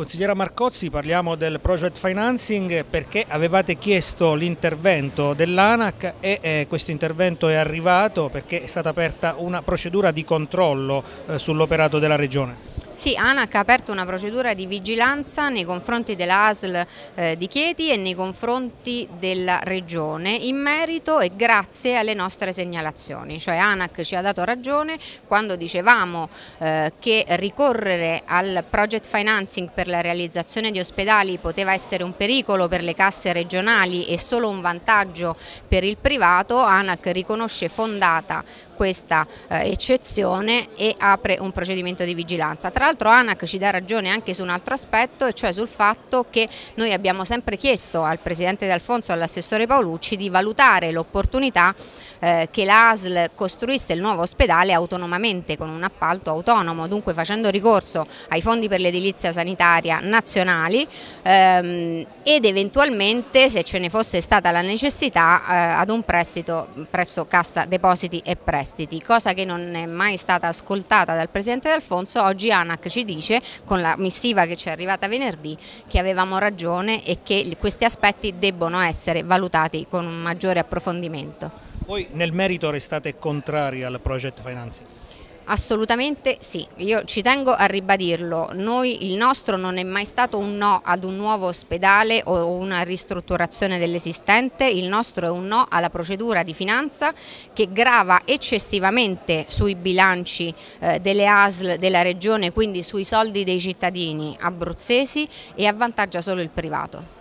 Consigliera Marcozzi, parliamo del project financing perché avevate chiesto l'intervento dell'ANAC e eh, questo intervento è arrivato perché è stata aperta una procedura di controllo eh, sull'operato della Regione. Sì, ANAC ha aperto una procedura di vigilanza nei confronti della ASL eh, di Chieti e nei confronti della Regione in merito e grazie alle nostre segnalazioni, cioè ANAC ci ha dato ragione quando dicevamo eh, che ricorrere al project financing per la realizzazione di ospedali poteva essere un pericolo per le casse regionali e solo un vantaggio per il privato, ANAC riconosce fondata questa eh, eccezione e apre un procedimento di vigilanza. Tra l'altro ANAC ci dà ragione anche su un altro aspetto e cioè sul fatto che noi abbiamo sempre chiesto al Presidente D'Alfonso e all'assessore Paolucci di valutare l'opportunità eh, che l'ASL costruisse il nuovo ospedale autonomamente con un appalto autonomo, dunque facendo ricorso ai fondi per l'edilizia sanitaria nazionali ehm, ed eventualmente se ce ne fosse stata la necessità eh, ad un prestito presso Cassa Depositi e Prestiti prestiti, cosa che non è mai stata ascoltata dal Presidente D'Alfonso, oggi ANAC ci dice con la missiva che ci è arrivata venerdì che avevamo ragione e che questi aspetti debbono essere valutati con un maggiore approfondimento. Voi nel merito restate contrari al project financing? Assolutamente sì, io ci tengo a ribadirlo, Noi, il nostro non è mai stato un no ad un nuovo ospedale o una ristrutturazione dell'esistente, il nostro è un no alla procedura di finanza che grava eccessivamente sui bilanci eh, delle ASL della regione, quindi sui soldi dei cittadini abruzzesi e avvantaggia solo il privato.